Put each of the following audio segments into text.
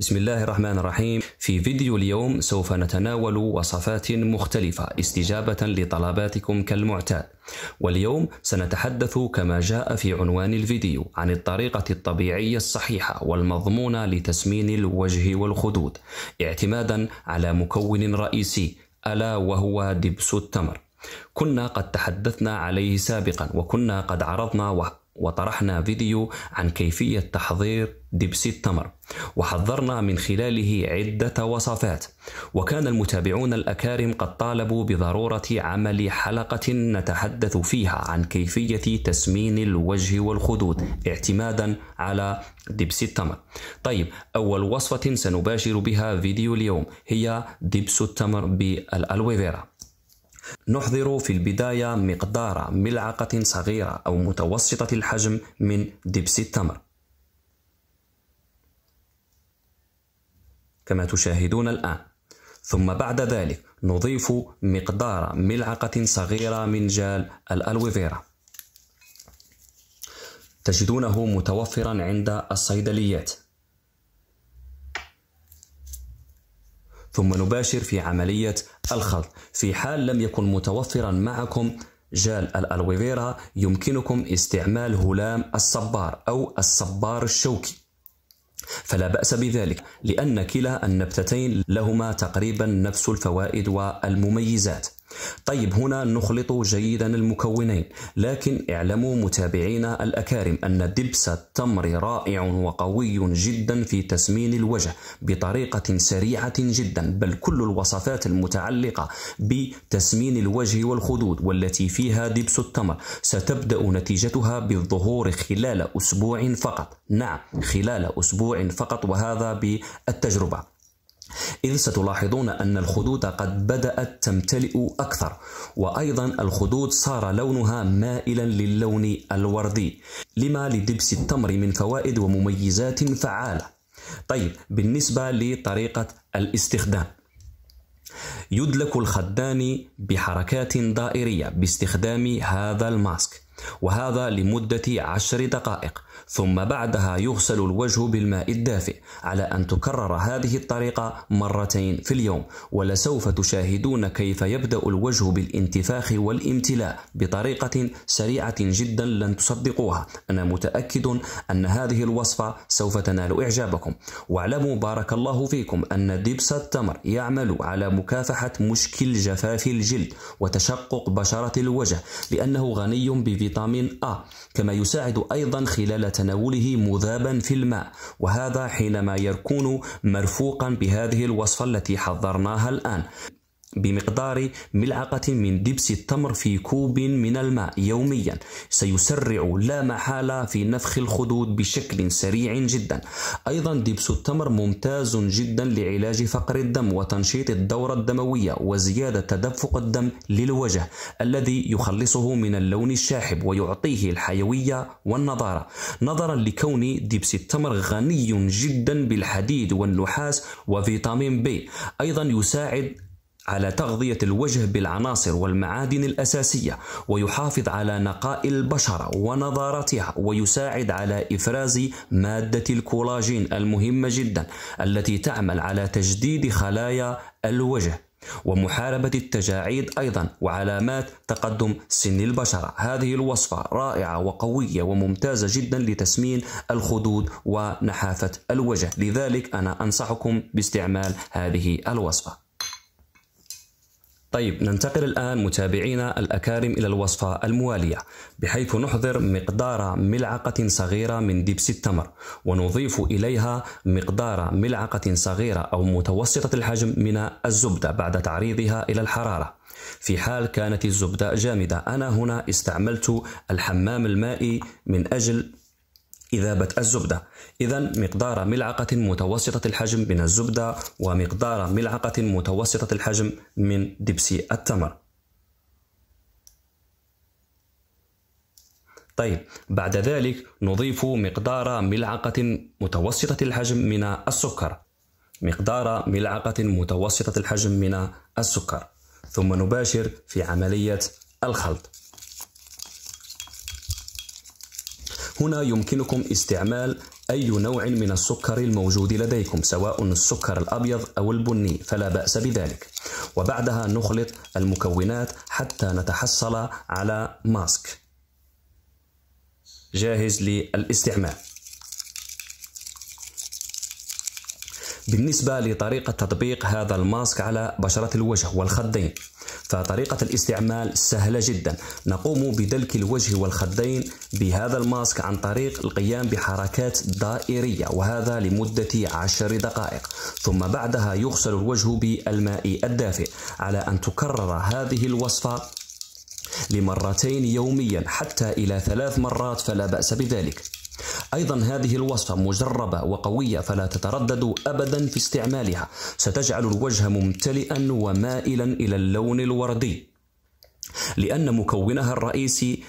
بسم الله الرحمن الرحيم في فيديو اليوم سوف نتناول وصفات مختلفة استجابة لطلباتكم كالمعتاد واليوم سنتحدث كما جاء في عنوان الفيديو عن الطريقة الطبيعية الصحيحة والمضمونة لتسمين الوجه والخدود اعتمادا على مكون رئيسي ألا وهو دبس التمر كنا قد تحدثنا عليه سابقا وكنا قد عرضنا وطرحنا فيديو عن كيفية تحضير دبس التمر وحضرنا من خلاله عدة وصفات وكان المتابعون الأكارم قد طالبوا بضرورة عمل حلقة نتحدث فيها عن كيفية تسمين الوجه والخدود اعتمادا على دبس التمر طيب أول وصفة سنباشر بها فيديو اليوم هي دبس التمر بالألويفيرا نحضر في البداية مقدار ملعقة صغيرة أو متوسطة الحجم من دبس التمر كما تشاهدون الآن ثم بعد ذلك نضيف مقدار ملعقة صغيرة من جال الألوفيرا تجدونه متوفرا عند الصيدليات ثم نباشر في عملية الخلط في حال لم يكن متوفرا معكم جال الألويفيرا يمكنكم استعمال هلام الصبار أو الصبار الشوكي فلا بأس بذلك لأن كلا النبتتين لهما تقريبا نفس الفوائد والمميزات طيب هنا نخلط جيدا المكونين لكن اعلموا متابعينا الأكارم أن دبس التمر رائع وقوي جدا في تسمين الوجه بطريقة سريعة جدا بل كل الوصفات المتعلقة بتسمين الوجه والخدود والتي فيها دبس التمر ستبدأ نتيجتها بالظهور خلال أسبوع فقط نعم خلال أسبوع فقط وهذا بالتجربة إذ ستلاحظون أن الخدود قد بدأت تمتلئ أكثر وأيضا الخدود صار لونها مائلا للون الوردي لما لدبس التمر من فوائد ومميزات فعالة طيب بالنسبة لطريقة الاستخدام يدلك الخدان بحركات دائرية باستخدام هذا الماسك وهذا لمدة عشر دقائق ثم بعدها يغسل الوجه بالماء الدافئ على أن تكرر هذه الطريقة مرتين في اليوم ولسوف تشاهدون كيف يبدأ الوجه بالانتفاخ والامتلاء بطريقة سريعة جدا لن تصدقوها أنا متأكد أن هذه الوصفة سوف تنال إعجابكم واعلموا بارك الله فيكم أن دبس التمر يعمل على مكافحة مشكل جفاف الجلد وتشقق بشرة الوجه لأنه غني بفيتامين فيتامين أ كما يساعد أيضا خلال تناوله مذابا في الماء وهذا حينما يكون مرفوقا بهذه الوصفة التي حضرناها الآن بمقدار ملعقة من دبس التمر في كوب من الماء يوميا سيسرع لا محالة في نفخ الخدود بشكل سريع جدا أيضا دبس التمر ممتاز جدا لعلاج فقر الدم وتنشيط الدورة الدموية وزيادة تدفق الدم للوجه الذي يخلصه من اللون الشاحب ويعطيه الحيوية والنضارة نظرا لكون دبس التمر غني جدا بالحديد والنحاس وفيتامين بي أيضا يساعد على تغذية الوجه بالعناصر والمعادن الأساسية ويحافظ على نقاء البشرة ونضارتها ويساعد على إفراز مادة الكولاجين المهمة جدا التي تعمل على تجديد خلايا الوجه ومحاربة التجاعيد أيضا وعلامات تقدم سن البشرة هذه الوصفة رائعة وقوية وممتازة جدا لتسمين الخدود ونحافة الوجه لذلك أنا أنصحكم باستعمال هذه الوصفة طيب ننتقل الآن متابعينا الأكارم إلى الوصفة الموالية بحيث نحضر مقدار ملعقة صغيرة من دبس التمر ونضيف إليها مقدار ملعقة صغيرة أو متوسطة الحجم من الزبدة بعد تعريضها إلى الحرارة في حال كانت الزبدة جامدة أنا هنا استعملت الحمام المائي من أجل إذابة الزبدة إذا مقدار ملعقة متوسطة الحجم من الزبدة ومقدار ملعقة متوسطة الحجم من دبسي التمر طيب بعد ذلك نضيف مقدار ملعقة متوسطة الحجم من السكر مقدار ملعقة متوسطة الحجم من السكر ثم نباشر في عملية الخلط هنا يمكنكم استعمال أي نوع من السكر الموجود لديكم سواء السكر الأبيض أو البني فلا بأس بذلك وبعدها نخلط المكونات حتى نتحصل على ماسك جاهز للاستعمال بالنسبة لطريقة تطبيق هذا الماسك على بشرة الوجه والخدين فطريقة الاستعمال سهلة جدا نقوم بدلك الوجه والخدين بهذا الماسك عن طريق القيام بحركات دائرية وهذا لمدة عشر دقائق ثم بعدها يغسل الوجه بالماء الدافئ على أن تكرر هذه الوصفة لمرتين يوميا حتى إلى ثلاث مرات فلا بأس بذلك أيضا هذه الوصفة مجربة وقوية فلا تترددوا أبدا في استعمالها ستجعل الوجه ممتلئا ومائلا إلى اللون الوردي لأن مكونها الرئيسي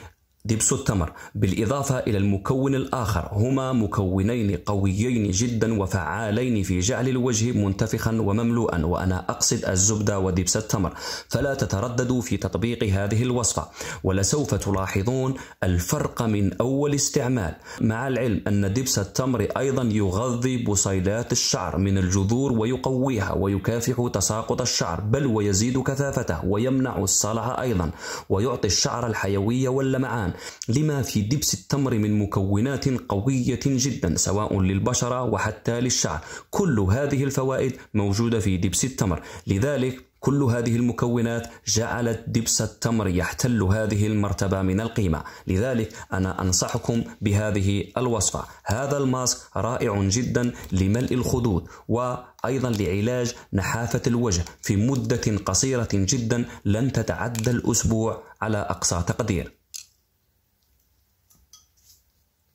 دبس التمر بالإضافة إلى المكون الآخر هما مكونين قويين جدا وفعالين في جعل الوجه منتفخا ومملوءا وأنا أقصد الزبدة ودبس التمر فلا تترددوا في تطبيق هذه الوصفة ولسوف تلاحظون الفرق من أول استعمال مع العلم أن دبس التمر أيضا يغذي بصيلات الشعر من الجذور ويقويها ويكافح تساقط الشعر بل ويزيد كثافته ويمنع الصلع أيضا ويعطي الشعر الحيوية واللمعان لما في دبس التمر من مكونات قوية جدا سواء للبشرة وحتى للشعر كل هذه الفوائد موجودة في دبس التمر لذلك كل هذه المكونات جعلت دبس التمر يحتل هذه المرتبة من القيمة لذلك أنا أنصحكم بهذه الوصفة هذا الماسك رائع جدا لملء الخدود وأيضا لعلاج نحافة الوجه في مدة قصيرة جدا لن تتعدى الأسبوع على أقصى تقدير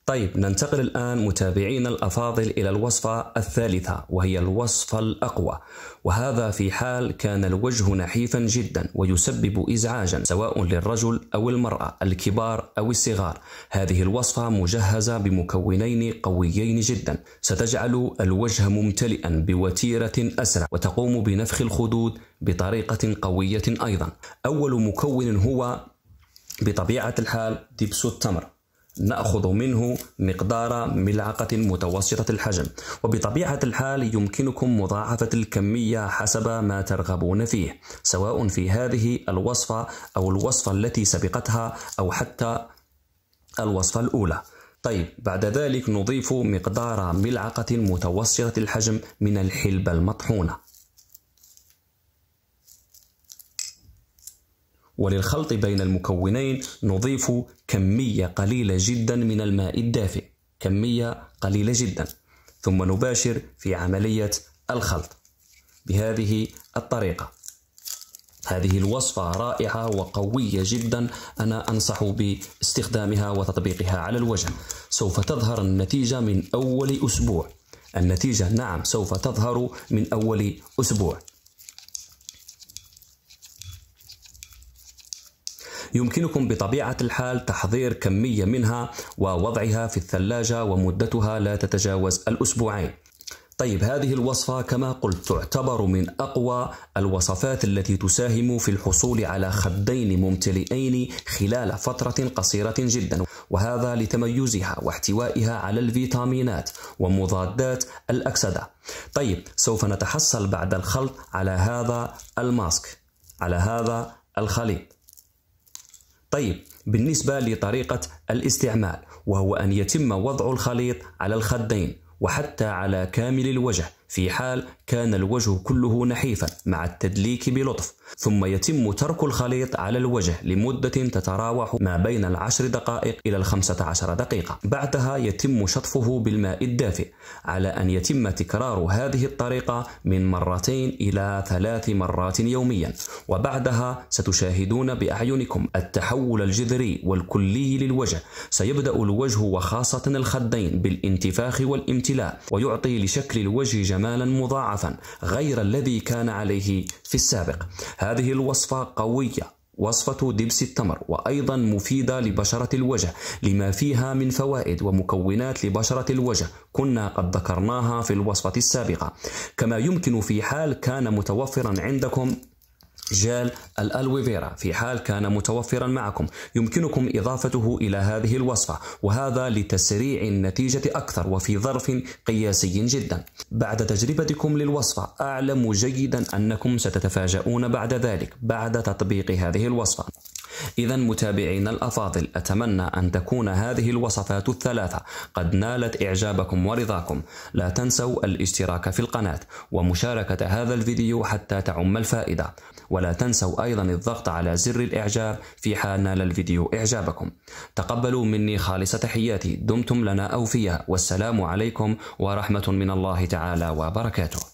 طيب ننتقل الآن متابعينا الأفاضل إلى الوصفة الثالثة وهي الوصفة الأقوى وهذا في حال كان الوجه نحيفا جدا ويسبب إزعاجا سواء للرجل أو المرأة الكبار أو الصغار هذه الوصفة مجهزة بمكونين قويين جدا ستجعل الوجه ممتلئا بوتيرة أسرع وتقوم بنفخ الخدود بطريقة قوية أيضا أول مكون هو بطبيعة الحال دبس التمر نأخذ منه مقدار ملعقة متوسطة الحجم وبطبيعة الحال يمكنكم مضاعفة الكمية حسب ما ترغبون فيه سواء في هذه الوصفة أو الوصفة التي سبقتها أو حتى الوصفة الأولى طيب بعد ذلك نضيف مقدار ملعقة متوسطة الحجم من الحلبة المطحونة وللخلط بين المكونين نضيف كمية قليلة جدا من الماء الدافئ كمية قليلة جدا ثم نباشر في عملية الخلط بهذه الطريقة هذه الوصفة رائعة وقوية جدا أنا أنصح باستخدامها وتطبيقها على الوجه سوف تظهر النتيجة من أول أسبوع النتيجة نعم سوف تظهر من أول أسبوع يمكنكم بطبيعة الحال تحضير كمية منها ووضعها في الثلاجة ومدتها لا تتجاوز الأسبوعين. طيب هذه الوصفة كما قلت تعتبر من أقوى الوصفات التي تساهم في الحصول على خدين ممتلئين خلال فترة قصيرة جدا وهذا لتميزها واحتوائها على الفيتامينات ومضادات الأكسدة طيب سوف نتحصل بعد الخلط على هذا الماسك على هذا الخليط طيب بالنسبة لطريقة الاستعمال وهو أن يتم وضع الخليط على الخدين وحتى على كامل الوجه في حال كان الوجه كله نحيفا مع التدليك بلطف ثم يتم ترك الخليط على الوجه لمدة تتراوح ما بين العشر دقائق إلى الخمسة عشر دقيقة بعدها يتم شطفه بالماء الدافئ على أن يتم تكرار هذه الطريقة من مرتين إلى ثلاث مرات يوميا وبعدها ستشاهدون بأعينكم التحول الجذري والكلي للوجه سيبدأ الوجه وخاصة الخدين بالانتفاخ والامتلاء ويعطي لشكل الوجه جمال مالا مضاعفا غير الذي كان عليه في السابق هذه الوصفة قوية وصفة دبس التمر وأيضا مفيدة لبشرة الوجه لما فيها من فوائد ومكونات لبشرة الوجه كنا قد ذكرناها في الوصفة السابقة كما يمكن في حال كان متوفرا عندكم جيل الألويفيرا في حال كان متوفرا معكم يمكنكم إضافته إلى هذه الوصفة وهذا لتسريع النتيجة أكثر وفي ظرف قياسي جدا بعد تجربتكم للوصفة أعلم جيدا أنكم ستتفاجؤون بعد ذلك بعد تطبيق هذه الوصفة إذا متابعينا الأفاضل أتمنى أن تكون هذه الوصفات الثلاثة قد نالت إعجابكم ورضاكم لا تنسوا الاشتراك في القناة ومشاركة هذا الفيديو حتى تعم الفائدة ولا تنسوا أيضا الضغط على زر الإعجاب في حال نال الفيديو إعجابكم تقبلوا مني خالص تحياتي دمتم لنا أوفياء والسلام عليكم ورحمة من الله تعالى وبركاته